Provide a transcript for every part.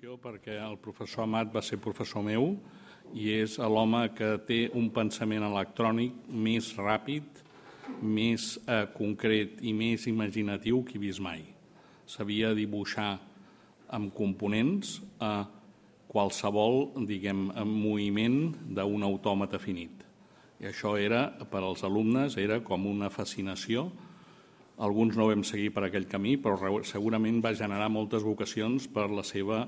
consideració perquè el professor Amat va ser professor meu i és l'home que té un pensament electrònic més ràpid, més eh, concret i més imaginatiu que he vist mai. Sabia dibuixar amb components eh, qualsevol diguem, eh, moviment d'un autòmata finit. I això era, per als alumnes, era com una fascinació. Alguns no vam seguir per aquell camí, però segurament va generar moltes vocacions per la seva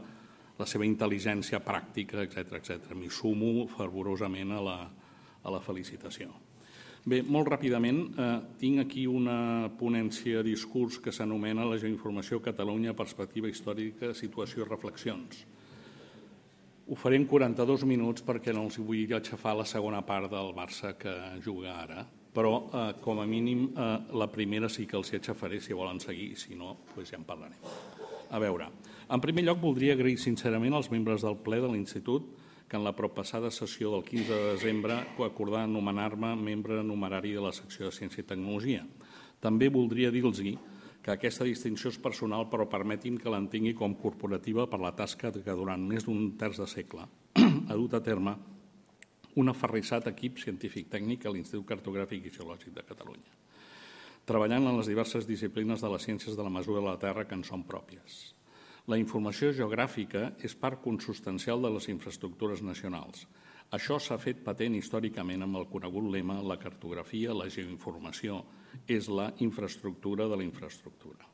la seva intel·ligència pràctica, etc etc. M'hi sumo fervorosament a la, a la felicitació. Bé, molt ràpidament, eh, tinc aquí una ponència discurs que s'anomena la geoinformació Catalunya, perspectiva històrica, situació i reflexions. Ho faré en 42 minuts perquè no els vull aixafar la segona part del Barça que juga ara, però eh, com a mínim eh, la primera sí que els aixafaré si volen seguir, si no, doncs ja en parlarem. A veure, en primer lloc, voldria agrair sincerament als membres del ple de l'Institut que en la propassada sessió del 15 de desembre acordar nomenar-me membre numerari de la secció de Ciència i Tecnologia. També voldria dir-los que aquesta distinció és personal, però permetin que l'entengui com corporativa per la tasca que durant més d'un terç de segle ha dut a terme un aferrissat equip científic-tècnic a l'Institut Cartogràfic i Geològic de Catalunya, treballant en les diverses disciplines de les ciències de la mesura de la Terra que en són pròpies. La informació geogràfica és part consustancial de les infraestructures nacionals. Això s'ha fet patent històricament amb el conegut lema la cartografia, la geoinformació, és la infraestructura de la infraestructura.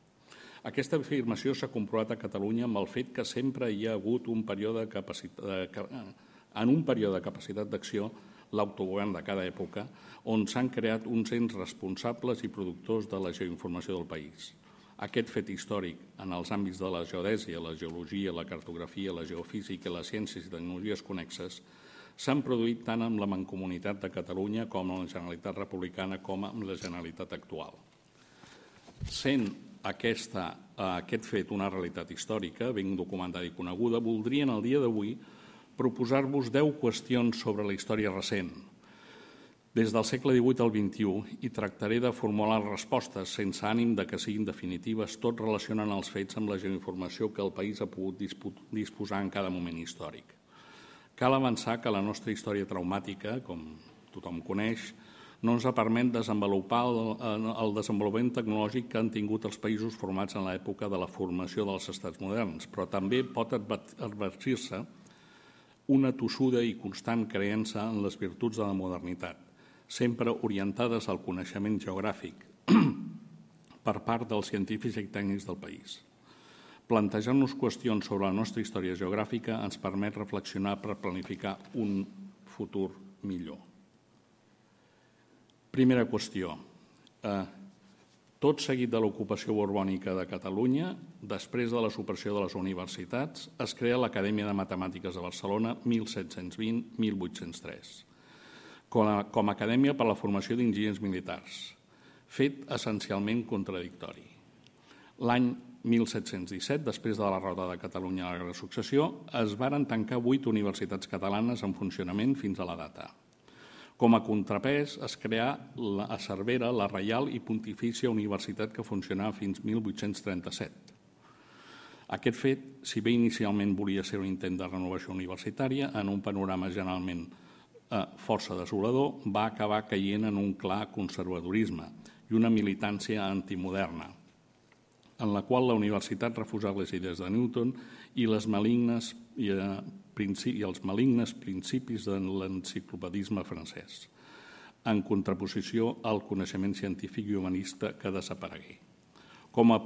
Aquesta afirmació s'ha comprovat a Catalunya amb el fet que sempre hi ha hagut un període de capacitat, en un període de capacitat d'acció l'autogovern de cada època, on s'han creat uns ens responsables i productors de la geoinformació del país. Aquest fet històric en els àmbits de la geodèsia, la geologia, la cartografia, la geofísica i les ciències i tecnologies connexes s'han produït tant amb la Mancomunitat de Catalunya com amb la Generalitat Republicana com amb la Generalitat actual. Sent aquesta, eh, aquest fet una realitat històrica, ben documentada i coneguda, en el dia d'avui proposar-vos 10 qüestions sobre la història recent, des del segle XVIII al XXI i tractaré de formular respostes sense ànim de que siguin definitives, tot relacionant els fets amb la geoinformació que el país ha pogut disposar en cada moment històric. Cal avançar que la nostra història traumàtica, com tothom coneix, no ens ha permet desenvolupar el, el desenvolupament tecnològic que han tingut els països formats en l'època de la formació dels estats moderns, però també pot advertir-se una tossuda i constant creença en les virtuts de la modernitat sempre orientades al coneixement geogràfic per part dels científics i tècnics del país. Plantejar-nos qüestions sobre la nostra història geogràfica ens permet reflexionar per planificar un futur millor. Primera qüestió. Eh, tot seguit de l'ocupació borbònica de Catalunya, després de la supressió de les universitats, es crea l'Acadèmia de Matemàtiques de Barcelona 1720-1803 com a, com a Acadèmia per a la Formació d'Enginyers Militars, fet essencialment contradictori. L'any 1717, després de la roda de Catalunya a la Guerra de Successió, es varen tancar vuit universitats catalanes en funcionament fins a la data. Com a contrapès es creà a Cervera la Reial i Pontifícia Universitat que funcionava fins 1837. Aquest fet, si bé inicialment volia ser un intent de renovació universitària, en un panorama generalment Eh, força desolador, va acabar caient en un clar conservadorisme i una militància antimoderna, en la qual la universitat refusava les idees de Newton i, les malignes, i, eh, i els malignes principis de l'enciclopedisme francès, en contraposició al coneixement científic i humanista que desaparegué. Com a,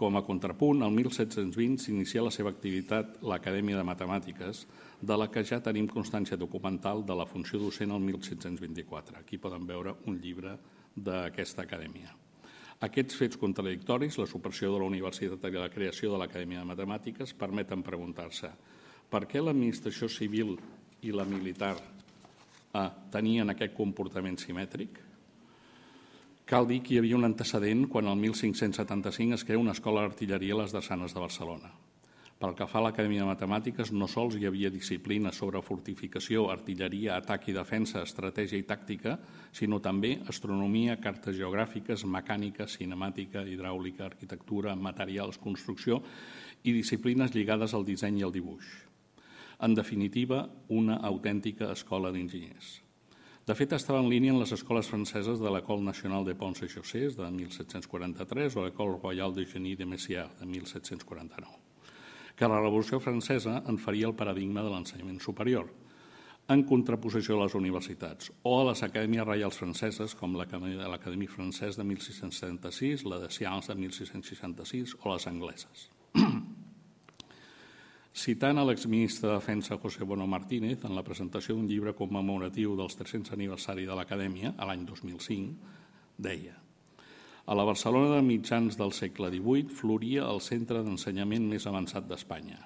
com a contrapunt, el 1720 s'inicia la seva activitat l'Acadèmia de Matemàtiques, de la que ja tenim constància documental de la funció docent al 1724. Aquí poden veure un llibre d'aquesta acadèmia. Aquests fets contradictoris, la supressió de la universitat i la creació de l'Acadèmia de Matemàtiques, permeten preguntar-se per què l'administració civil i la militar eh, tenien aquest comportament simètric? Cal dir que hi havia un antecedent quan el 1575 es crea una escola d'artilleria a les Dessanes de Barcelona. Pel que fa a l'Acadèmia de Matemàtiques, no sols hi havia disciplines sobre fortificació, artilleria, atac i defensa, estratègia i tàctica, sinó també astronomia, cartes geogràfiques, mecànica, cinemàtica, hidràulica, arquitectura, materials, construcció i disciplines lligades al disseny i al dibuix. En definitiva, una autèntica escola d'enginyers. De fet, estava en línia en les escoles franceses de l'Ecole Nacional de Pons et Chaussées de 1743 o l'Ecole Royale de Genie de Messia de 1749, que la Revolució Francesa en faria el paradigma de l'ensenyament superior, en contraposició a les universitats, o a les acadèmies reials franceses, com l'Acadèmia Francesa de 1676, la de Sciences de 1666 o les angleses. citant a l'exministre de Defensa José Bono Martínez en la presentació d'un llibre commemoratiu dels 300 aniversari de l'Acadèmia a l'any 2005, deia a la Barcelona de mitjans del segle XVIII floria el centre d'ensenyament més avançat d'Espanya,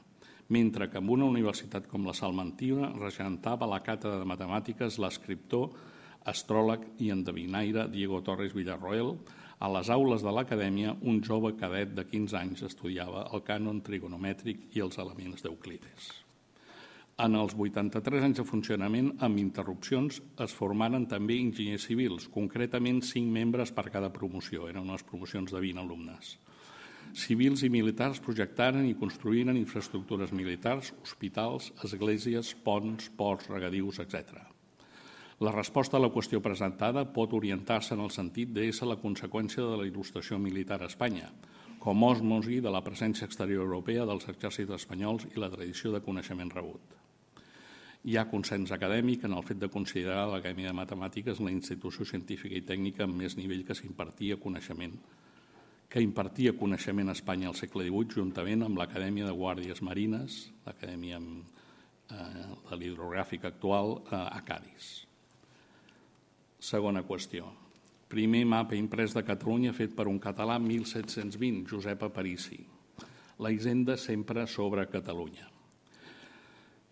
mentre que amb una universitat com la Salmantina regentava la càtedra de matemàtiques l'escriptor, astròleg i endevinaire Diego Torres Villarroel, a les aules de l'acadèmia, un jove cadet de 15 anys estudiava el cànon trigonomètric i els elements d'Euclides. En els 83 anys de funcionament, amb interrupcions, es formaren també enginyers civils, concretament 5 membres per cada promoció, eren unes promocions de 20 alumnes. Civils i militars projectaren i construïren infraestructures militars, hospitals, esglésies, ponts, ports, regadius, etc. La resposta a la qüestió presentada pot orientar-se en el sentit d'ésser la conseqüència de la il·lustració militar a Espanya, com osmosi de la presència exterior europea dels exèrcits espanyols i la tradició de coneixement rebut. Hi ha consens acadèmic en el fet de considerar l'Acadèmia de Matemàtiques la institució científica i tècnica amb més nivell que s'impartia coneixement que impartia coneixement a Espanya al segle XVIII juntament amb l'Acadèmia de Guàrdies Marines, l'Acadèmia eh, de l'Hidrogràfica actual, eh, a Cádiz. Segona qüestió. Primer mapa imprès de Catalunya fet per un català 1720, Josep Aparici. La hisenda sempre sobre Catalunya.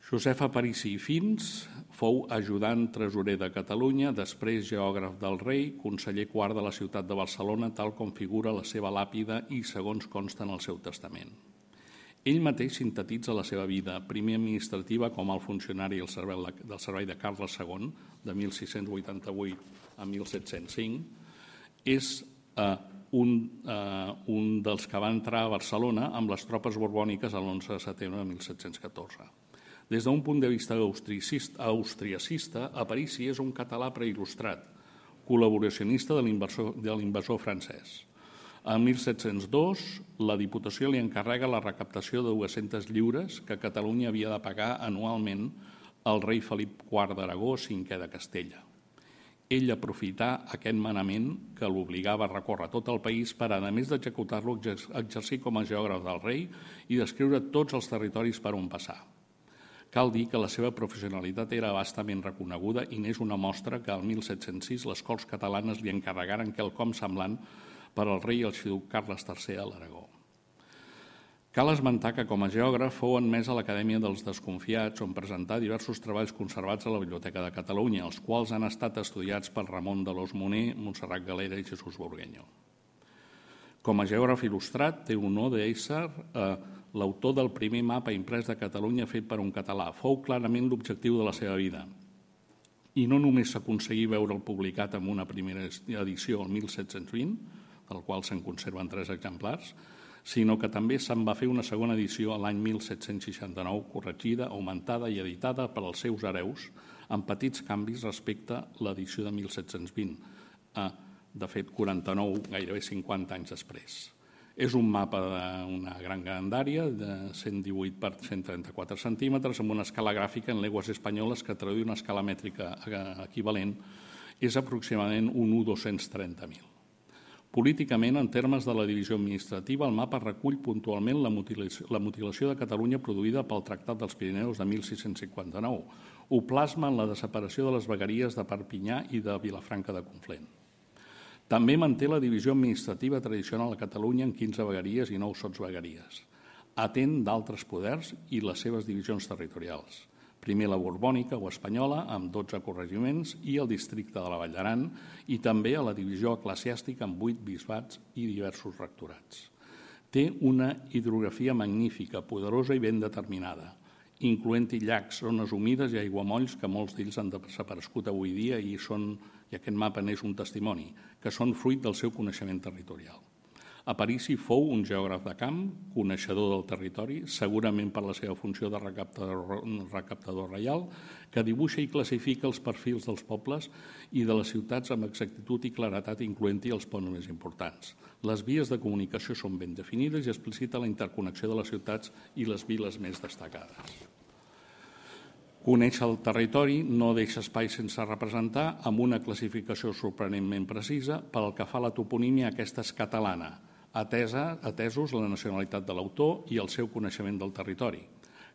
Josep Aparici i Fins fou ajudant tresorer de Catalunya, després geògraf del rei, conseller quart de la ciutat de Barcelona, tal com figura la seva làpida i segons consta en el seu testament. Ell mateix sintetitza la seva vida, primer administrativa com el funcionari del servei del servei de Carles II, de 1688 a 1705. És eh, un, eh, un dels que va entrar a Barcelona amb les tropes borbòniques l'11 de setembre de 1714. Des d'un punt de vista austriacista, sí és un català preil·lustrat, col·laboracionista de l'invasor francès. En 1702, la Diputació li encarrega la recaptació de 200 lliures que Catalunya havia de pagar anualment al rei Felip IV d'Aragó, cinquè de Castella. Ell aprofità aquest manament que l'obligava a recórrer tot el país per, a més d'executar-lo, exercir com a geògraf del rei i descriure tots els territoris per on passar. Cal dir que la seva professionalitat era bastament reconeguda i n'és una mostra que el 1706 les Corts catalanes li encarregaren quelcom semblant per al rei i el xiduc Carles III a l'Aragó. Cal esmentar que com a geògraf fou enmès a l'Acadèmia dels Desconfiats on presentà diversos treballs conservats a la Biblioteca de Catalunya, els quals han estat estudiats per Ramon de l'Os Moner, Montserrat Galera i Jesús Borgueño. Com a geògraf il·lustrat, té honor d'ésser eh, l'autor del primer mapa imprès de Catalunya fet per un català. Fou clarament l'objectiu de la seva vida. I no només s'aconseguí veure el publicat en una primera edició el 1720, del qual se'n conserven tres exemplars, sinó que també se'n va fer una segona edició l'any 1769, corregida, augmentada i editada per als seus hereus, amb petits canvis respecte a l'edició de 1720, a, de fet, 49, gairebé 50 anys després. És un mapa d'una gran grandària de 118 per 134 centímetres amb una escala gràfica en llengües espanyoles que traduï una escala mètrica equivalent és aproximadament un 1.230.000. Políticament, en termes de la divisió administrativa, el mapa recull puntualment la mutilació, la mutilació de Catalunya produïda pel Tractat dels Pirineus de 1659. Ho plasma en la desaparició de les vegueries de Perpinyà i de Vilafranca de Conflent. També manté la divisió administrativa tradicional a Catalunya en 15 vegueries i 9 sotsvegueries. Atén d'altres poders i les seves divisions territorials primer la borbònica o espanyola, amb 12 corregiments, i el districte de la Vall d'Aran, i també a la divisió eclesiàstica amb 8 bisbats i diversos rectorats. Té una hidrografia magnífica, poderosa i ben determinada, incloent-hi llacs, zones humides i aiguamolls que molts d'ells han desaparegut avui dia i, són, i aquest mapa n'és un testimoni, que són fruit del seu coneixement territorial. Aparici fou un geògraf de camp, coneixedor del territori, segurament per la seva funció de recaptador, recaptador reial, que dibuixa i classifica els perfils dels pobles i de les ciutats amb exactitud i claretat, incloent-hi els ponts més importants. Les vies de comunicació són ben definides i explicita la interconnexió de les ciutats i les viles més destacades. Conèixer el territori no deixa espai sense representar amb una classificació sorprenentment precisa pel que fa a la toponímia aquesta és catalana – atesa, atesos la nacionalitat de l'autor i el seu coneixement del territori.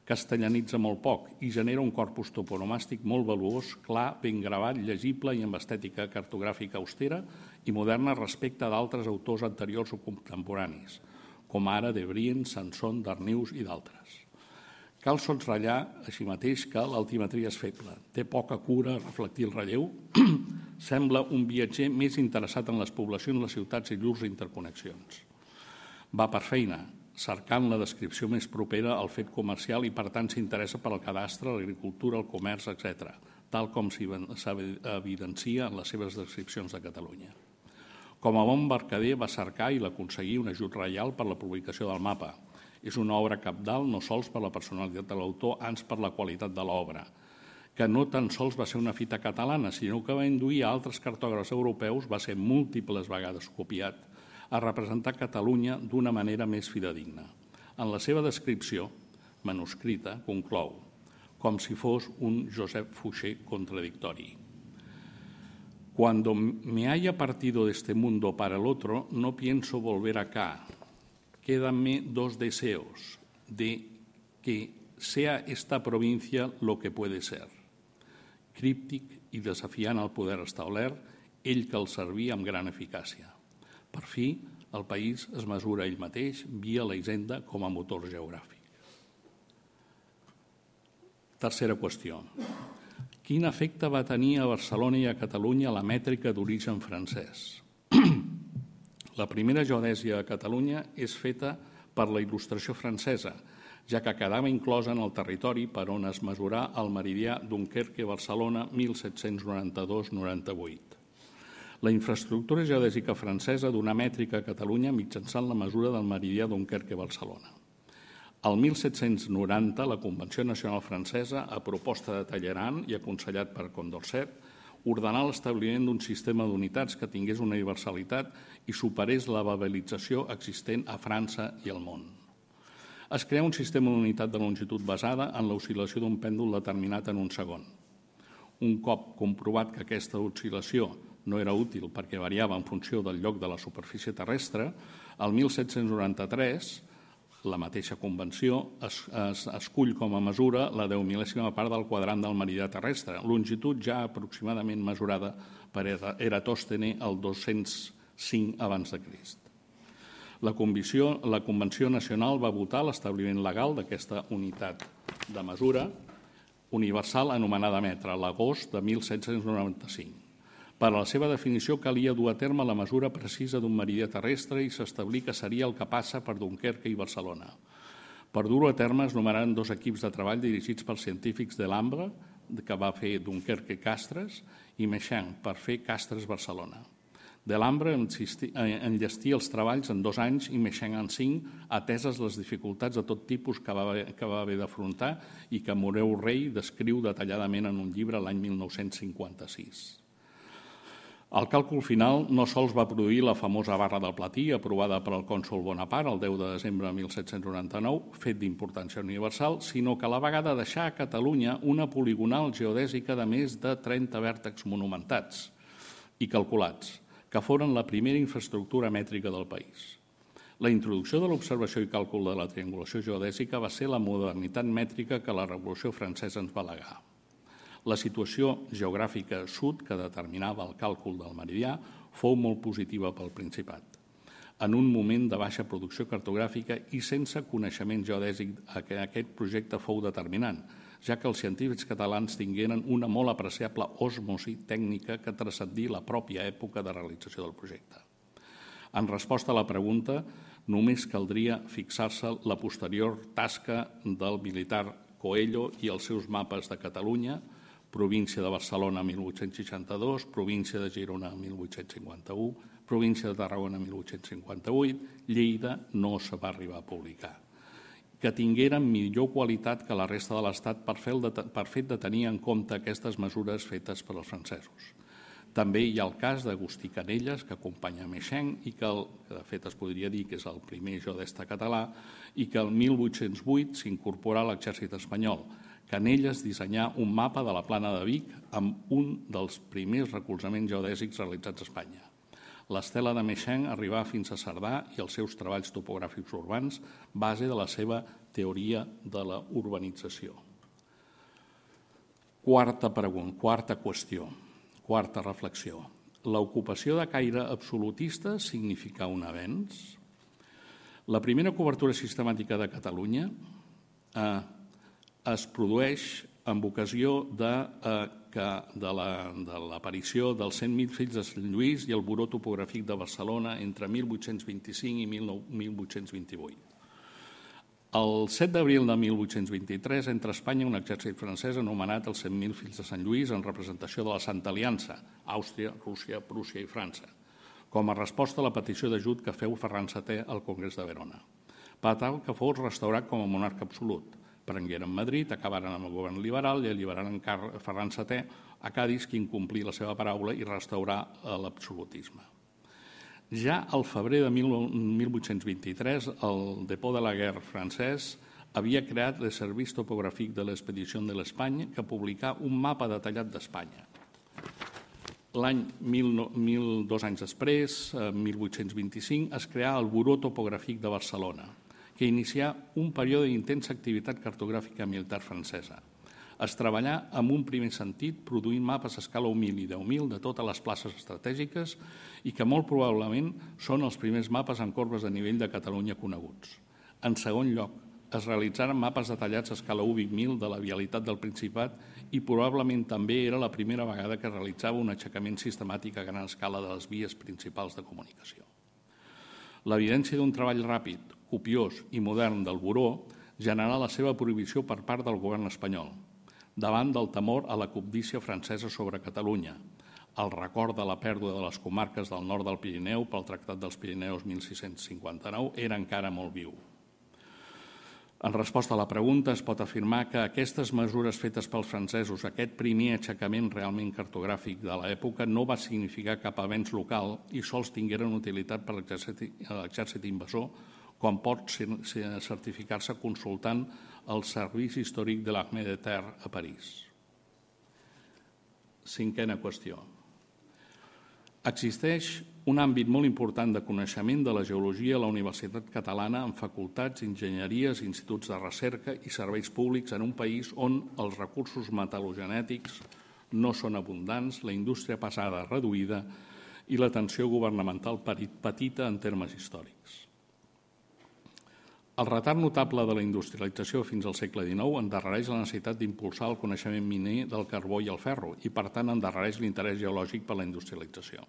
Castellanitza molt poc i genera un corpus toponomàstic molt valuós, clar, ben gravat, llegible i amb estètica cartogràfica austera i moderna respecte d'altres autors anteriors o contemporanis, com ara De Brien, Sanson, Darnius i d'altres. Cal ratllar, així mateix, que l'altimetria és feble. Té poca cura a reflectir el relleu. Sembla un viatger més interessat en les poblacions, les ciutats i llurs interconnexions va per feina, cercant la descripció més propera al fet comercial i, per tant, s'interessa per al cadastre, l'agricultura, el comerç, etc., tal com s'evidencia en les seves descripcions de Catalunya. Com a bon mercader va cercar i l'aconseguir un ajut reial per la publicació del mapa. És una obra capdal no sols per la personalitat de l'autor, ans per la qualitat de l'obra, que no tan sols va ser una fita catalana, sinó que va induir a altres cartògrafs europeus, va ser múltiples vegades copiat, a representar Catalunya d'una manera més fidedigna. En la seva descripció, manuscrita, conclou, com si fos un Josep Fouché contradictori. Cuando me haya partido de este mundo para el otro, no pienso volver acá. Quédanme dos deseos de que sea esta provincia lo que puede ser. Críptic i desafiant el poder establert, ell que el servia amb gran eficàcia. Per fi, el país es mesura ell mateix via la hisenda com a motor geogràfic. Tercera qüestió. Quin efecte va tenir a Barcelona i a Catalunya la mètrica d'origen francès? la primera geodèsia a Catalunya és feta per la il·lustració francesa, ja que quedava inclosa en el territori per on es mesurà el meridià Dunkerque-Barcelona 1792-98. La infraestructura geodèsica francesa donà mètrica a Catalunya mitjançant la mesura del meridià d'Unquerque-Barcelona. El 1790, la Convenció Nacional Francesa, a proposta de Talleran i aconsellat per Condorcet, ordenà l'establiment d'un sistema d'unitats que tingués una universalitat i superés la babelització existent a França i al món. Es crea un sistema d'unitat de longitud basada en l'oscil·lació d'un pèndol determinat en un segon. Un cop comprovat que aquesta oscil·lació no era útil perquè variava en funció del lloc de la superfície terrestre, el 1793 la mateixa convenció es, es, escull com a mesura la 10 mil·lèsima part del quadrant del meridià terrestre, longitud ja aproximadament mesurada per Eratòstene el 205 abans de Crist. La, convició, la Convenció Nacional va votar l'establiment legal d'aquesta unitat de mesura universal anomenada metre, l'agost de 1795 per a la seva definició calia dur a terme la mesura precisa d'un meridià terrestre i s'establir que seria el que passa per Dunkerque i Barcelona. Per dur-ho a terme es nomenaran dos equips de treball dirigits pels científics de l'Ambra, que va fer Dunkerque Castres, i Meixang, per fer Castres Barcelona. De l'Ambra enllestir els treballs en dos anys i Meixang en cinc, ateses les dificultats de tot tipus que va, que va haver d'afrontar i que Moreu Rei descriu detalladament en un llibre l'any 1956. El càlcul final no sols va produir la famosa barra del platí aprovada per el cònsol Bonaparte el 10 de desembre de 1799, fet d'importància universal, sinó que a la vegada deixà a Catalunya una poligonal geodèsica de més de 30 vèrtexs monumentats i calculats, que foren la primera infraestructura mètrica del país. La introducció de l'observació i càlcul de la triangulació geodèsica va ser la modernitat mètrica que la Revolució Francesa ens va legar. La situació geogràfica sud que determinava el càlcul del meridià fou molt positiva pel Principat. En un moment de baixa producció cartogràfica i sense coneixement geodèsic, aquest projecte fou determinant, ja que els científics catalans tingueren una molt apreciable osmosi tècnica que transcendí la pròpia època de realització del projecte. En resposta a la pregunta, només caldria fixar-se la posterior tasca del militar Coello i els seus mapes de Catalunya, província de Barcelona 1862, província de Girona 1851, província de Tarragona 1858, Lleida no se va arribar a publicar que tingueren millor qualitat que la resta de l'Estat per, fer de, per fet de tenir en compte aquestes mesures fetes per als francesos. També hi ha el cas d'Agustí Canelles, que acompanya Meixenc i que, el, que de fet es podria dir que és el primer d'estat català i que el 1808 s'incorpora a l'exèrcit espanyol, Canelles dissenyà un mapa de la plana de Vic amb un dels primers recolzaments geodèsics realitzats a Espanya. L'estela de Meixenc arribà fins a Cerdà i els seus treballs topogràfics urbans, base de la seva teoria de la urbanització. Quarta pregunta, quarta qüestió, quarta reflexió. L'ocupació de caire absolutista significa un avenç? La primera cobertura sistemàtica de Catalunya eh, es produeix en ocasió de, eh, que, de l'aparició la, de dels 100.000 fills de Sant Lluís i el buró topogràfic de Barcelona entre 1825 i 1828. El 7 d'abril de 1823 entra a Espanya un exèrcit francès anomenat els 100.000 fills de Sant Lluís en representació de la Santa Aliança, Àustria, Rússia, Prússia i França, com a resposta a la petició d'ajut que feu Ferran VII al Congrés de Verona, per tal que fos restaurat com a monarca absolut – prengueren Madrid, acabaren amb el govern liberal i alliberaren Ferran VII a Cádiz, que incomplí la seva paraula i restaurà eh, l'absolutisme. Ja al febrer de 1823, el Depot de la Guerra francès havia creat el Servís Topogràfic de l'Expedició de l'Espanya que publicà un mapa detallat d'Espanya. L'any, dos anys després, 1825, eh, es creà el Buró Topogràfic de Barcelona, que inicià un període d'intensa activitat cartogràfica militar francesa. Es treballà amb un primer sentit produint mapes a escala 1.000 i 10.000 de totes les places estratègiques i que molt probablement són els primers mapes en corbes de nivell de Catalunya coneguts. En segon lloc, es realitzaren mapes detallats a escala 1.000 de la vialitat del Principat i probablement també era la primera vegada que realitzava un aixecament sistemàtic a gran escala de les vies principals de comunicació. L'evidència d'un treball ràpid, copiós i modern del Buró generarà la seva prohibició per part del govern espanyol, davant del temor a la cobdícia francesa sobre Catalunya, el record de la pèrdua de les comarques del nord del Pirineu pel Tractat dels Pirineus 1659 era encara molt viu. En resposta a la pregunta, es pot afirmar que aquestes mesures fetes pels francesos, aquest primer aixecament realment cartogràfic de l'època, no va significar cap avenç local i sols tingueren utilitat per l'exèrcit invasor com pot certificar-se consultant el Servici Històric de l'Armé de Terre a París. Cinquena qüestió. Existeix un àmbit molt important de coneixement de la geologia a la Universitat Catalana amb facultats, enginyeries, instituts de recerca i serveis públics en un país on els recursos metalogenètics no són abundants, la indústria passada reduïda i l'atenció governamental petita en termes històrics. El retard notable de la industrialització fins al segle XIX endarrereix la necessitat d'impulsar el coneixement miner del carbó i el ferro i, per tant, endarrereix l'interès geològic per la industrialització.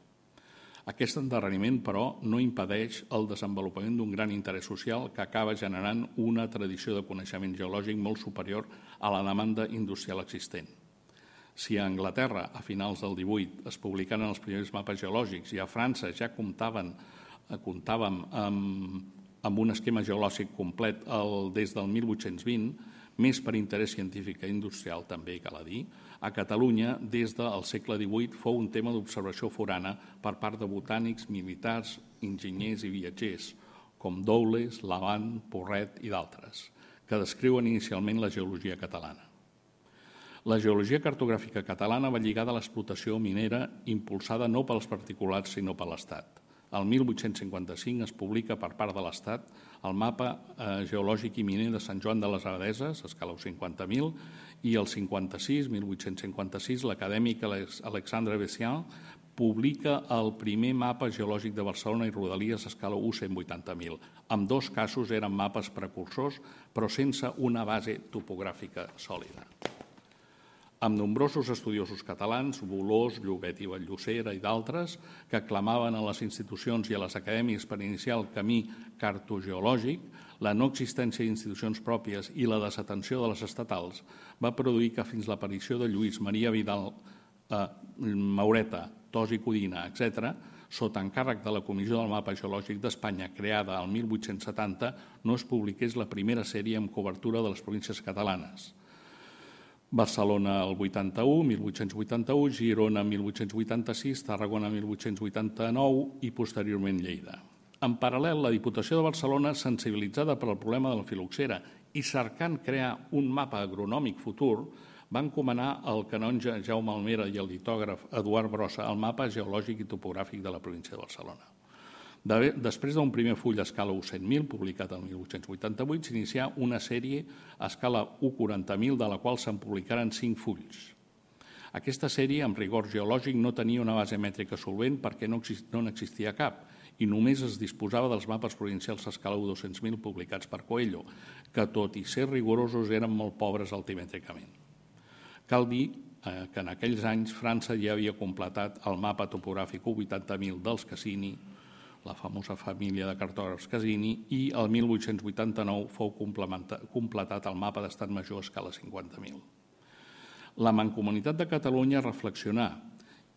Aquest endarreriment, però, no impedeix el desenvolupament d'un gran interès social que acaba generant una tradició de coneixement geològic molt superior a la demanda industrial existent. Si a Anglaterra, a finals del XVIII, es publicaren els primers mapes geològics i a França ja comptaven, eh, comptàvem amb amb un esquema geològic complet el, des del 1820, més per interès científic que industrial, també cal dir, a Catalunya des del segle XVIII fou un tema d'observació forana per part de botànics, militars, enginyers i viatgers, com Doules, Lavant, Porret i d'altres, que descriuen inicialment la geologia catalana. La geologia cartogràfica catalana va lligada a l'explotació minera impulsada no pels particulars sinó per l'Estat el 1855 es publica per part de l'Estat el mapa eh, geològic i miner de Sant Joan de les Abadeses, escala 50.000, i el 56, 1856, l'acadèmic Alexandre Bessian publica el primer mapa geològic de Barcelona i Rodalies a escala 1.180.000. 180000 En dos casos eren mapes precursors, però sense una base topogràfica sòlida amb nombrosos estudiosos catalans, Bolós, Llobet i Vallllocera i d'altres, que clamaven a les institucions i a les acadèmies per iniciar el camí cartogeològic, la no existència d'institucions pròpies i la desatenció de les estatals va produir que fins l'aparició de Lluís Maria Vidal eh, Maureta, Tos i Codina, etc., sota encàrrec de la Comissió del Mapa Geològic d'Espanya, creada al 1870, no es publiqués la primera sèrie amb cobertura de les províncies catalanes. Barcelona el 81, 1881, Girona 1886, Tarragona 1889 i posteriorment Lleida. En paral·lel, la Diputació de Barcelona, sensibilitzada per al problema de la filoxera i cercant crear un mapa agronòmic futur, va encomanar al canonge Jaume Almera i al litògraf Eduard Brossa el mapa geològic i topogràfic de la província de Barcelona després d'un primer full a escala 100000 publicat el 1888, s'inicià una sèrie a escala 140.000 de la qual se'n publicaren cinc fulls. Aquesta sèrie, amb rigor geològic, no tenia una base mètrica solvent perquè no, n'existia cap i només es disposava dels mapes provincials a escala 200000 publicats per Coelho, que, tot i ser rigorosos, eren molt pobres altimètricament. Cal dir eh, que en aquells anys França ja havia completat el mapa topogràfic U80.000 dels Cassini, la famosa família de cartògrafs Casini, i el 1889 fou completat el mapa d'estat major a escala 50.000. La Mancomunitat de Catalunya reflexionà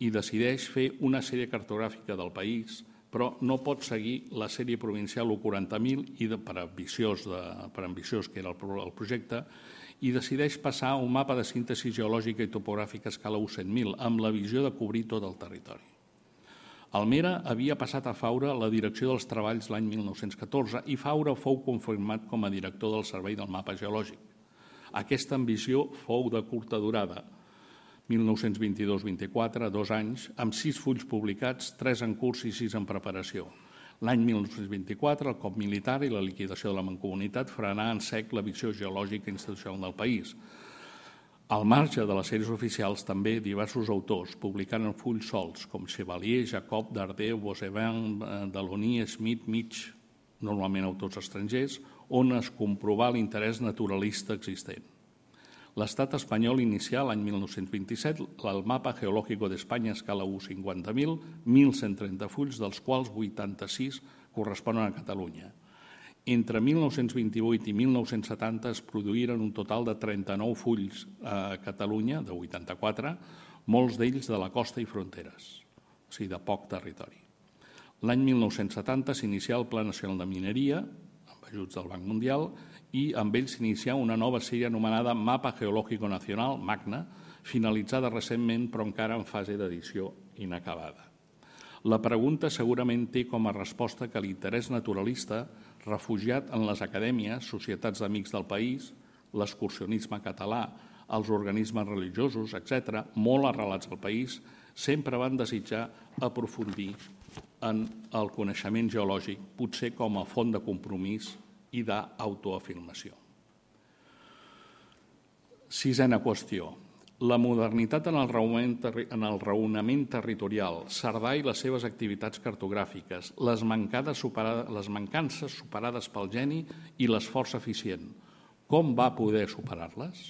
i decideix fer una sèrie cartogràfica del país, però no pot seguir la sèrie provincial o 40.000 i de, per, ambiciós de, per ambiciós que era el, el projecte, i decideix passar a un mapa de síntesi geològica i topogràfica a escala 100.000 amb la visió de cobrir tot el territori. Almera havia passat a Faura la direcció dels treballs l'any 1914 i Faura fou confirmat com a director del Servei del Mapa Geològic. Aquesta ambició fou de curta durada, 1922-24, dos anys, amb sis fulls publicats, tres en curs i sis en preparació. L'any 1924, el cop militar i la liquidació de la mancomunitat frenar en sec la visió geològica institucional del país. Al marge de les sèries oficials, també diversos autors publicant en fulls sols, com Chevalier, Jacob, Dardeu, Bosevin, eh, Deloní, Smith, Mitch, normalment autors estrangers, on es comprovà l'interès naturalista existent. L'estat espanyol inicià l'any 1927 el mapa geològico d'Espanya a escala 1.50.000, 50000 1.130 fulls, dels quals 86 corresponen a Catalunya – entre 1928 i 1970 es produïren un total de 39 fulls a Catalunya, de 84, molts d'ells de la costa i fronteres, o sigui, de poc territori. L'any 1970 s'inicià el Pla Nacional de Mineria, amb ajuts del Banc Mundial, i amb ell s'inicià una nova sèrie anomenada Mapa Geològico Nacional, MAGNA, finalitzada recentment però encara en fase d'edició inacabada. La pregunta segurament té com a resposta que l'interès naturalista refugiat en les acadèmies, societats d'amics del país, l'excursionisme català, els organismes religiosos, etc., molt arrelats al país, sempre van desitjar aprofundir en el coneixement geològic, potser com a font de compromís i d'autoafirmació. Sisena qüestió. La modernitat en el, en el raonament territorial, Cerdà i les seves activitats cartogràfiques, les, mancades superades, les mancances superades pel geni i l'esforç eficient. Com va poder superar-les?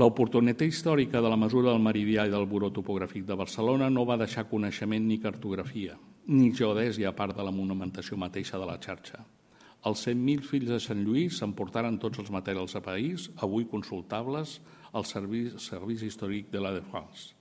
L'oportunitat històrica de la mesura del meridià i del buró topogràfic de Barcelona no va deixar coneixement ni cartografia, ni geodèsia a part de la monumentació mateixa de la xarxa. Els 100.000 fills de Sant Lluís s'emportaren tots els materials a país, avui consultables, al Servei, Servei Històric de la de France.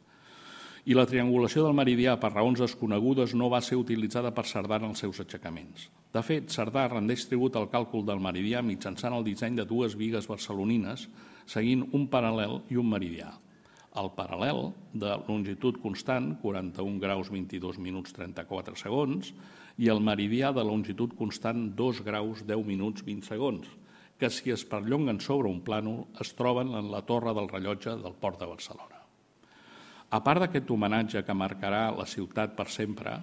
I la triangulació del meridià per raons desconegudes no va ser utilitzada per Cerdà en els seus aixecaments. De fet, Cerdà rendeix tribut al càlcul del meridià mitjançant el disseny de dues vigues barcelonines seguint un paral·lel i un meridià. El paral·lel, de longitud constant, 41 graus 22 minuts 34 segons, i el meridià de longitud constant 2 graus 10 minuts 20 segons, que si es perllonguen sobre un plànol es troben en la torre del rellotge del Port de Barcelona. A part d'aquest homenatge que marcarà la ciutat per sempre,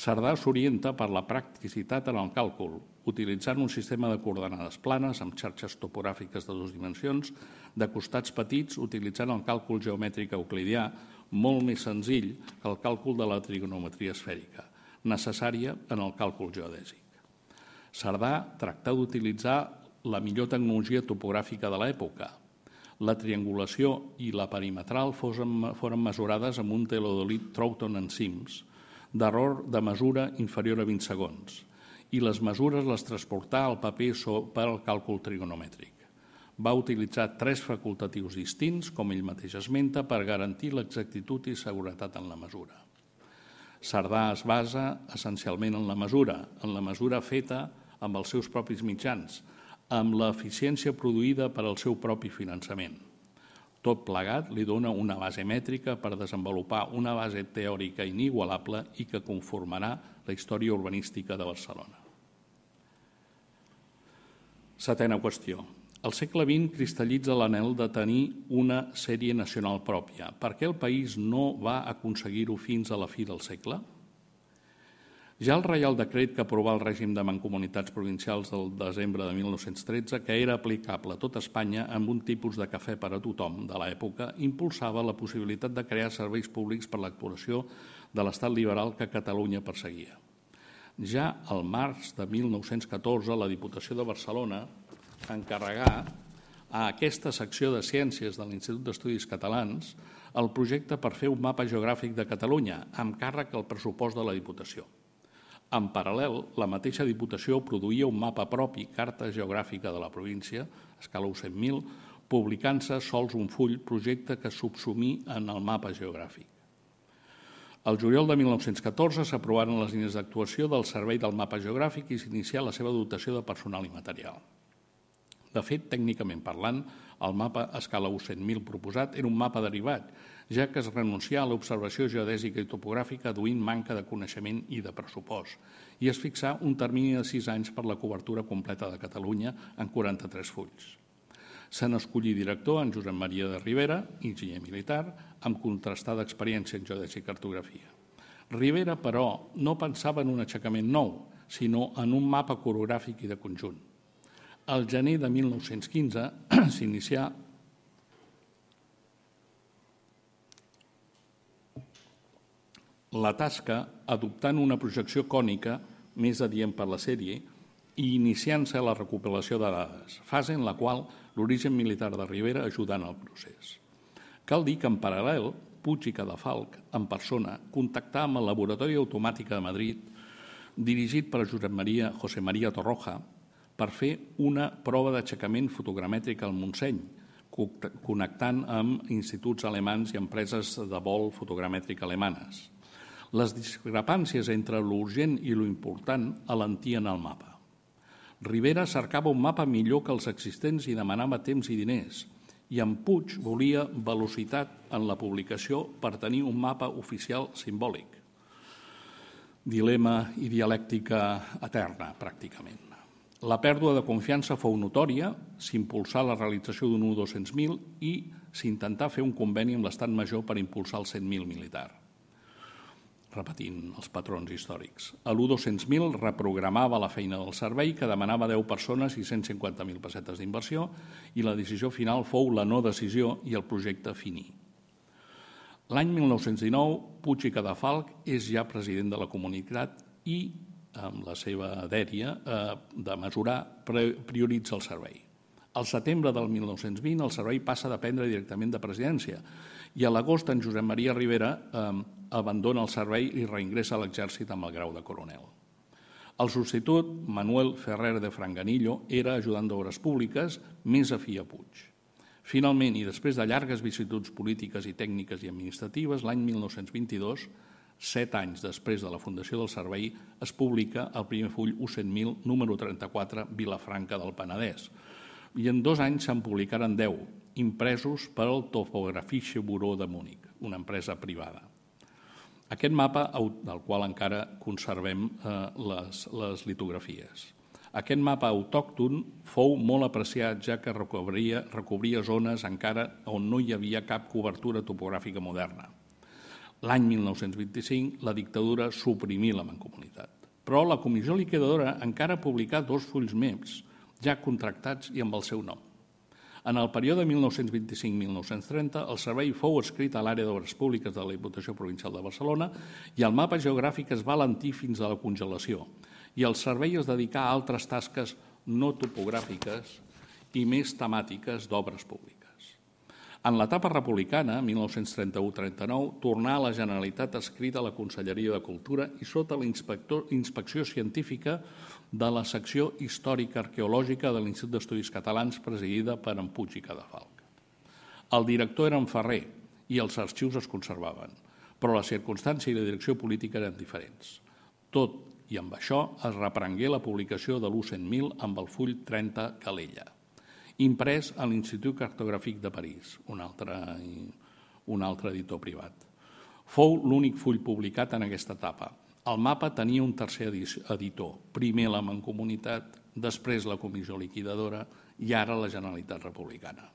Cerdà s'orienta per la practicitat en el càlcul, utilitzant un sistema de coordenades planes amb xarxes topogràfiques de dues dimensions, de costats petits, utilitzant el càlcul geomètric euclidià, molt més senzill que el càlcul de la trigonometria esfèrica, necessària en el càlcul geodèsic. Cerdà tracta d'utilitzar la millor tecnologia topogràfica de l'època. La triangulació i la perimetral foren mesurades amb un telodolit Troughton en cims, d'error de mesura inferior a 20 segons, i les mesures les transportà al paper per al càlcul trigonomètric. Va utilitzar tres facultatius distints, com ell mateix esmenta, per garantir l'exactitud i seguretat en la mesura. Sardà es basa essencialment en la mesura, en la mesura feta amb els seus propis mitjans, amb l'eficiència produïda per al seu propi finançament. Tot plegat li dona una base mètrica per desenvolupar una base teòrica inigualable i que conformarà la història urbanística de Barcelona. Setena qüestió. El segle XX cristal·litza l'anel de tenir una sèrie nacional pròpia. Per què el país no va aconseguir-ho fins a la fi del segle? Ja el Reial Decret que aprovà el règim de mancomunitats provincials del desembre de 1913, que era aplicable a tot Espanya amb un tipus de cafè per a tothom de l'època, impulsava la possibilitat de crear serveis públics per l'actuació de l'estat liberal que Catalunya perseguia. Ja al març de 1914, la Diputació de Barcelona encarregà a aquesta secció de Ciències de l'Institut d'Estudis Catalans el projecte per fer un mapa geogràfic de Catalunya, amb càrrec al pressupost de la Diputació. En paral·lel, la mateixa Diputació produïa un mapa propi, carta geogràfica de la província, escala 100000 publicant-se sols un full projecte que subsumí en el mapa geogràfic. El juliol de 1914 s'aprovaren les línies d'actuació del Servei del Mapa Geogràfic i s'inicià la seva dotació de personal i material. De fet, tècnicament parlant, el mapa a escala 100000 proposat era un mapa derivat ja que es renuncià a l'observació geodèsica i topogràfica aduint manca de coneixement i de pressupost, i es fixà un termini de sis anys per la cobertura completa de Catalunya en 43 fulls. Se n'escollí director en Josep Maria de Rivera, enginyer militar, amb contrastada experiència en geodèsia i cartografia. Rivera, però, no pensava en un aixecament nou, sinó en un mapa coreogràfic i de conjunt. Al gener de 1915 s'inicià la tasca adoptant una projecció cònica més adient per la sèrie i iniciant-se la recopilació de dades, fase en la qual l'origen militar de Rivera ajudant al procés. Cal dir que en paral·lel, Puig i Cadafalc, en persona, contactà amb el Laboratori Automàtica de Madrid, dirigit per Josep Maria José Maria Torroja, per fer una prova d'aixecament fotogramètric al Montseny, connectant amb instituts alemans i empreses de vol fotogramètric alemanes les discrepàncies entre l'urgent i l'important alentien el mapa. Rivera cercava un mapa millor que els existents i demanava temps i diners, i en Puig volia velocitat en la publicació per tenir un mapa oficial simbòlic. Dilema i dialèctica eterna, pràcticament. La pèrdua de confiança fou notòria, s'impulsar la realització d'un 1 200.000 i s'intentar fer un conveni amb l'estat major per impulsar el 100.000 militar repetint els patrons històrics. A l'1-200.000 reprogramava la feina del servei, que demanava 10 persones i 150.000 pessetes d'inversió, i la decisió final fou la no decisió i el projecte finí. L'any 1919, Puig i Cadafalc és ja president de la comunitat i, amb la seva dèria eh, de mesurar, prioritza el servei. Al setembre del 1920 el servei passa a dependre directament de presidència i a l'agost en Josep Maria Rivera eh, abandona el servei i reingressa a l'exèrcit amb el grau de coronel. El substitut, Manuel Ferrer de Franganillo, era ajudant d'obres públiques més a a Puig. Finalment, i després de llargues vicissituds polítiques i tècniques i administratives, l'any 1922, set anys després de la fundació del servei, es publica el primer full U100.000, número 34, Vilafranca del Penedès. I en dos anys se'n publicaren 10, impresos per al Topografische Bureau de Múnich, una empresa privada. Aquest mapa, del qual encara conservem eh, les, les litografies. Aquest mapa autòcton fou molt apreciat ja que recobria, recobria zones encara on no hi havia cap cobertura topogràfica moderna. L'any 1925 la dictadura suprimí la mancomunitat, però la comissió liquidadora encara publicà dos fulls MEPs ja contractats i amb el seu nom. En el període 1925-1930, el servei fou escrit a l'àrea d'obres públiques de la Diputació Provincial de Barcelona i el mapa geogràfic es va alentir fins a la congelació i el servei es dedicà a altres tasques no topogràfiques i més temàtiques d'obres públiques. En l'etapa republicana, 1931-39, tornà a la Generalitat escrita a la Conselleria de Cultura i sota la inspecció científica de la secció històrica arqueològica de l'Institut d'Estudis Catalans presidida per en Puig i Cadafalc. El director era en Ferrer i els arxius es conservaven, però la circumstància i la direcció política eren diferents. Tot i amb això es reprengué la publicació de l'U-100.000 amb el full 30 Calella, imprès a l'Institut Cartogràfic de París, un altre, un altre editor privat. Fou l'únic full publicat en aquesta etapa, el mapa tenia un tercer editor, primer la Mancomunitat, després la Comissió Liquidadora i ara la Generalitat Republicana.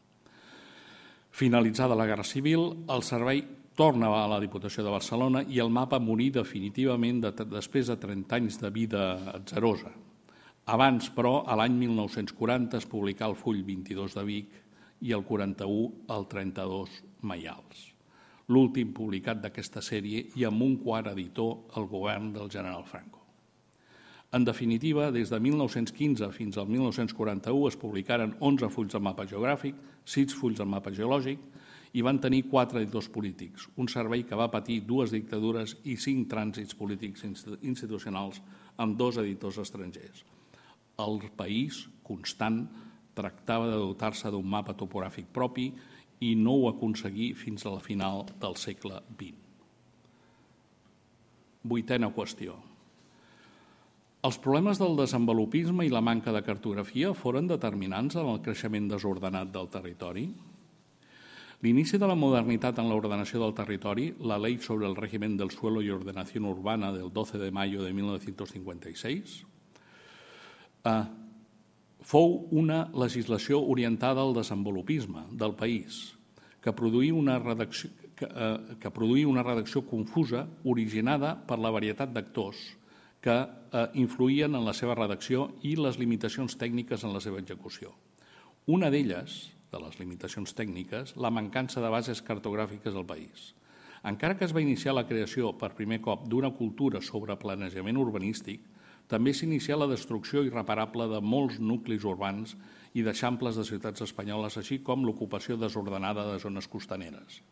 Finalitzada la Guerra Civil, el servei torna a la Diputació de Barcelona i el mapa morí definitivament de, després de 30 anys de vida atzerosa. Abans, però, a l'any 1940 es publicà el full 22 de Vic i el 41 el 32 Maials l'últim publicat d'aquesta sèrie i amb un quart editor el govern del general Franco. En definitiva, des de 1915 fins al 1941 es publicaren 11 fulls de mapa geogràfic, 6 fulls de mapa geològic i van tenir 4 editors polítics, un servei que va patir dues dictadures i 5 trànsits polítics institucionals amb dos editors estrangers. El país constant tractava de dotar-se d'un mapa topogràfic propi i no ho aconseguí fins a la final del segle XX. Vuitena qüestió. Els problemes del desenvolupisme i la manca de cartografia foren determinants en el creixement desordenat del territori. L'inici de la modernitat en l'ordenació del territori, la Ley sobre el règim del suelo y ordenación urbana del 12 de mayo de 1956, fou una legislació orientada al desenvolupisme del país, que produí una redacció, que, eh, que produí una redacció confusa originada per la varietat d'actors que eh, influïen en la seva redacció i les limitacions tècniques en la seva execució. Una d'elles, de les limitacions tècniques, la mancança de bases cartogràfiques al país. Encara que es va iniciar la creació per primer cop d'una cultura sobre planejament urbanístic, també s'inicià la destrucció irreparable de molts nuclis urbans i d'eixamples de ciutats espanyoles, així com l'ocupació desordenada de zones costaneres.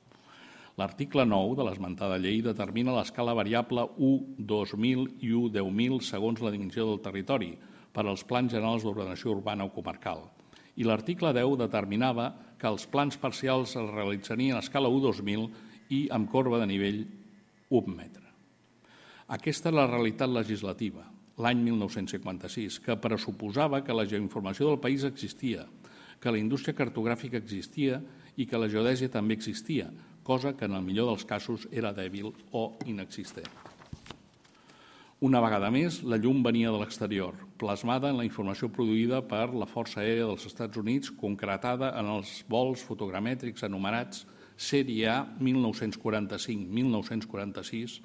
L'article 9 de l'esmentada llei determina l'escala variable 1, 2.000 i 1, 10.000 segons la dimensió del territori per als plans generals d'ordenació urbana o comarcal. I l'article 10 determinava que els plans parcials es realitzarien a escala 1, 2.000 i amb corba de nivell 1 metre. Aquesta és la realitat legislativa l'any 1956, que pressuposava que la geoinformació del país existia, que la indústria cartogràfica existia i que la geodèsia també existia, cosa que en el millor dels casos era dèbil o inexistent. Una vegada més, la llum venia de l'exterior, plasmada en la informació produïda per la Força Aèria dels Estats Units, concretada en els vols fotogramètrics anomenats Sèrie A 1945-1946,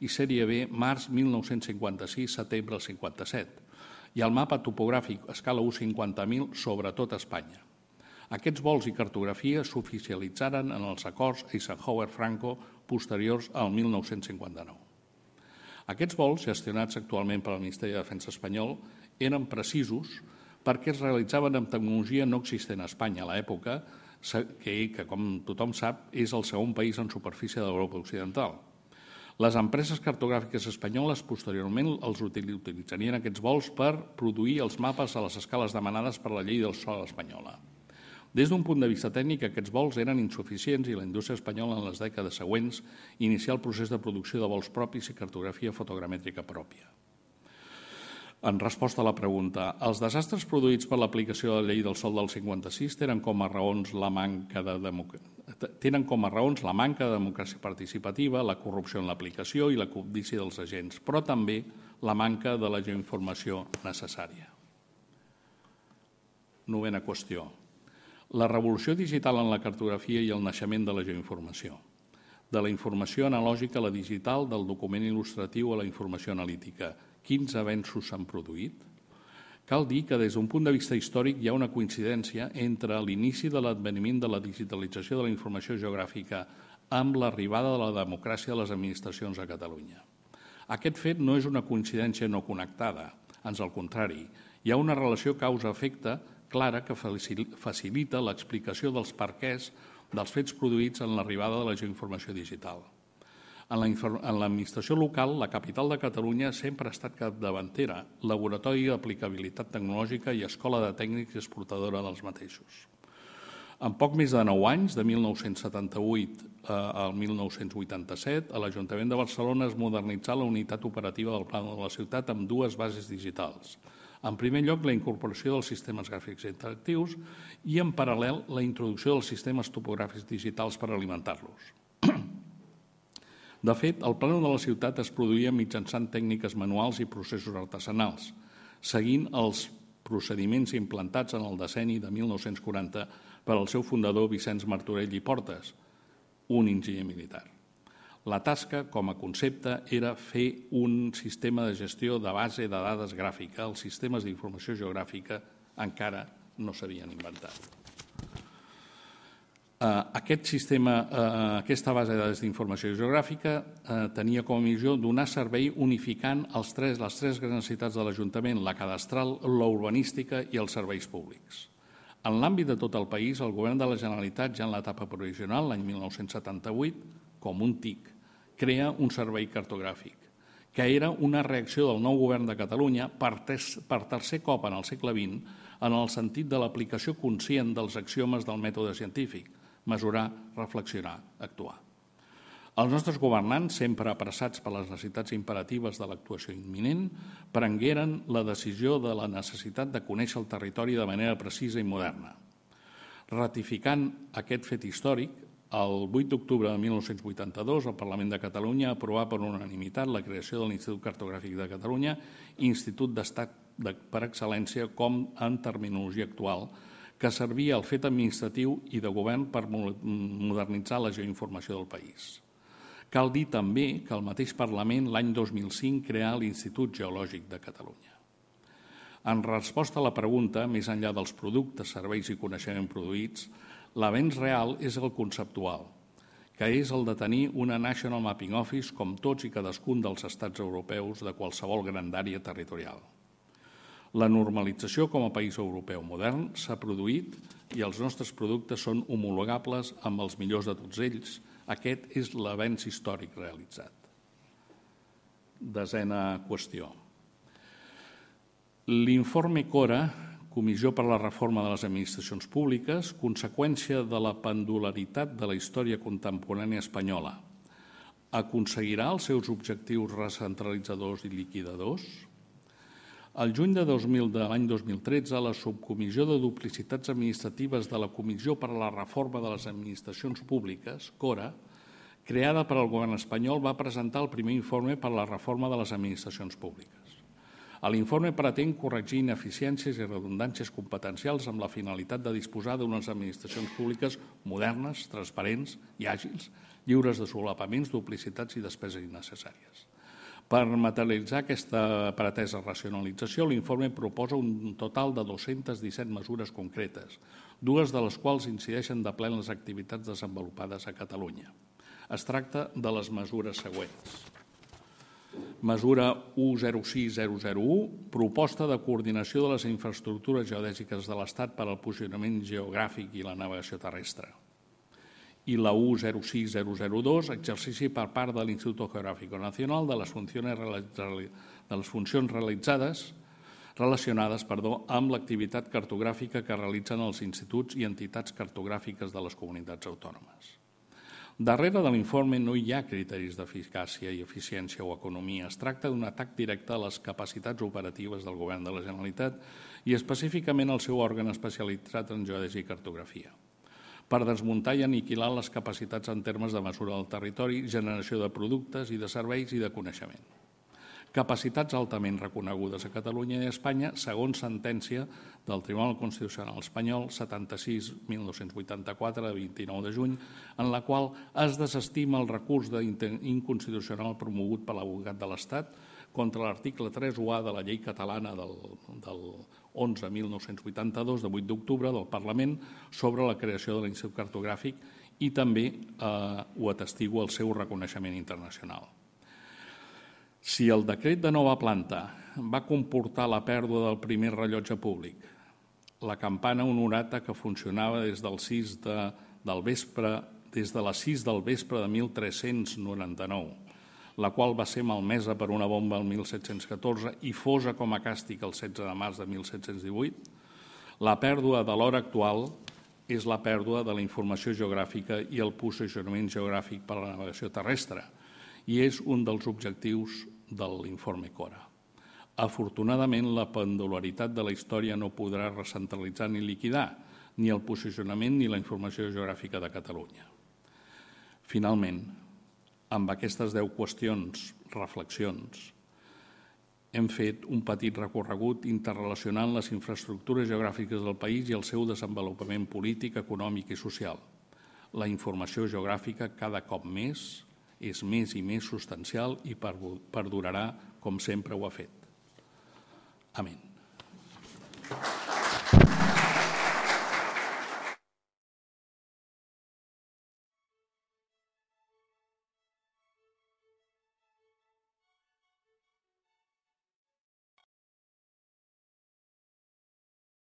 i sèrie B març 1956, setembre 57, i el mapa topogràfic escala 1.50.000 sobre tot Espanya. Aquests vols i cartografia s'oficialitzaren en els acords Eisenhower-Franco posteriors al 1959. Aquests vols, gestionats actualment pel Ministeri de Defensa espanyol, eren precisos perquè es realitzaven amb tecnologia no existent a Espanya a l'època, que, que, com tothom sap, és el segon país en superfície d'Europa Occidental – les empreses cartogràfiques espanyoles posteriorment els utilitzarien aquests vols per produir els mapes a les escales demanades per la llei del sol espanyola. Des d'un punt de vista tècnic, aquests vols eren insuficients i la indústria espanyola en les dècades següents inicià el procés de producció de vols propis i cartografia fotogramètrica pròpia. En resposta a la pregunta, els desastres produïts per l'aplicació de la llei del sol del 56 tenen com a raons la manca de tenen com a raons la manca de democràcia participativa, la corrupció en l'aplicació i la codícia dels agents, però també la manca de la geoinformació necessària. Novena qüestió. La revolució digital en la cartografia i el naixement de la geoinformació. De la informació analògica a la digital, del document il·lustratiu a la informació analítica – quins avenços s'han produït? Cal dir que des d'un punt de vista històric hi ha una coincidència entre l'inici de l'adveniment de la digitalització de la informació geogràfica amb l'arribada de la democràcia a les administracions a Catalunya. Aquest fet no és una coincidència no connectada, ans al contrari, hi ha una relació causa-efecte clara que facilita l'explicació dels perquès dels fets produïts en l'arribada de la geoinformació digital. En l'administració local, la capital de Catalunya sempre ha estat capdavantera, laboratori d'aplicabilitat tecnològica i escola de tècnics i exportadora dels mateixos. En poc més de 9 anys, de 1978 eh, al 1987, a l'Ajuntament de Barcelona es modernitzà la unitat operativa del Pla de la Ciutat amb dues bases digitals. En primer lloc, la incorporació dels sistemes gràfics interactius i, en paral·lel, la introducció dels sistemes topogràfics digitals per alimentar-los. De fet, el plano de la ciutat es produïa mitjançant tècniques manuals i processos artesanals, seguint els procediments implantats en el decenni de 1940 per al seu fundador Vicenç Martorell i Portes, un enginyer militar. La tasca, com a concepte, era fer un sistema de gestió de base de dades gràfica. Els sistemes d'informació geogràfica encara no s'havien inventat. Eh, aquest sistema, eh, eh, aquesta base de dades d'informació geogràfica tenia com a missió donar servei unificant els tres, les tres grans necessitats de l'Ajuntament, la cadastral, la urbanística i els serveis públics. En l'àmbit de tot el país, el govern de la Generalitat, ja en l'etapa provisional, l'any 1978, com un TIC, crea un servei cartogràfic que era una reacció del nou govern de Catalunya per, per tercer cop en el segle XX en el sentit de l'aplicació conscient dels axiomes del mètode científic, mesurar, reflexionar, actuar. Els nostres governants, sempre apressats per les necessitats imperatives de l'actuació imminent, prengueren la decisió de la necessitat de conèixer el territori de manera precisa i moderna. Ratificant aquest fet històric, el 8 d'octubre de 1982, el Parlament de Catalunya aprovà per unanimitat la creació de l'Institut Cartogràfic de Catalunya, institut d'estat per excel·lència com en terminologia actual que servia al fet administratiu i de govern per modernitzar la geoinformació del país. Cal dir també que el mateix Parlament l'any 2005 creà l'Institut Geològic de Catalunya. En resposta a la pregunta, més enllà dels productes, serveis i coneixement produïts, l'avenç real és el conceptual, que és el de tenir una National Mapping Office com tots i cadascun dels estats europeus de qualsevol grandària territorial. La normalització com a país europeu modern s'ha produït i els nostres productes són homologables amb els millors de tots ells. Aquest és l'avenç històric realitzat. Desena qüestió. L'informe Cora, Comissió per la Reforma de les Administracions Públiques, conseqüència de la pendularitat de la història contemporània espanyola, aconseguirà els seus objectius recentralitzadors i liquidadors? El juny de 2000 de l'any 2013, la Subcomissió de Duplicitats Administratives de la Comissió per a la Reforma de les Administracions Públiques, CORA, creada per al govern espanyol, va presentar el primer informe per a la reforma de les administracions públiques. L'informe pretén corregir ineficiències i redundàncies competencials amb la finalitat de disposar d'unes administracions públiques modernes, transparents i àgils, lliures de solapaments, duplicitats i despeses innecessàries. Per materialitzar aquesta pretesa racionalització, l'informe proposa un total de 217 mesures concretes, dues de les quals incideixen de plen les activitats desenvolupades a Catalunya. Es tracta de les mesures següents. Mesura 106001, proposta de coordinació de les infraestructures geodèsiques de l'Estat per al posicionament geogràfic i la navegació terrestre i la U06002, exercici per part de l'Institut Geogràfic Nacional de les funcions, de les funcions realitzades relacionades perdó, amb l'activitat cartogràfica que realitzen els instituts i entitats cartogràfiques de les comunitats autònomes. Darrere de l'informe no hi ha criteris d'eficàcia i eficiència o economia. Es tracta d'un atac directe a les capacitats operatives del Govern de la Generalitat i específicament al seu òrgan especialitzat en geodesi i cartografia per desmuntar i aniquilar les capacitats en termes de mesura del territori, generació de productes i de serveis i de coneixement. Capacitats altament reconegudes a Catalunya i a Espanya, segons sentència del Tribunal Constitucional espanyol 76-1984 de 29 de juny, en la qual es desestima el recurs inconstitucional promogut per l'abogat de l'Estat contra l'article 3 UA de la llei catalana del, del 11.982 de 8 d'octubre del Parlament sobre la creació de l'Institut Cartogràfic i també eh, ho atestigo el seu reconeixement internacional. Si el decret de nova planta va comportar la pèrdua del primer rellotge públic, la campana honorata que funcionava des del 6 de, del vespre des de les 6 del vespre de 1399 la qual va ser malmesa per una bomba el 1714 i fosa com a càstig el 16 de març de 1718, la pèrdua de l'hora actual és la pèrdua de la informació geogràfica i el posicionament geogràfic per a la navegació terrestre i és un dels objectius de l'informe Cora. Afortunadament, la pendularitat de la història no podrà recentralitzar ni liquidar ni el posicionament ni la informació geogràfica de Catalunya. Finalment, amb aquestes deu qüestions, reflexions, hem fet un petit recorregut interrelacionant les infraestructures geogràfiques del país i el seu desenvolupament polític, econòmic i social. La informació geogràfica cada cop més és més i més substancial i perdurarà com sempre ho ha fet. Amén.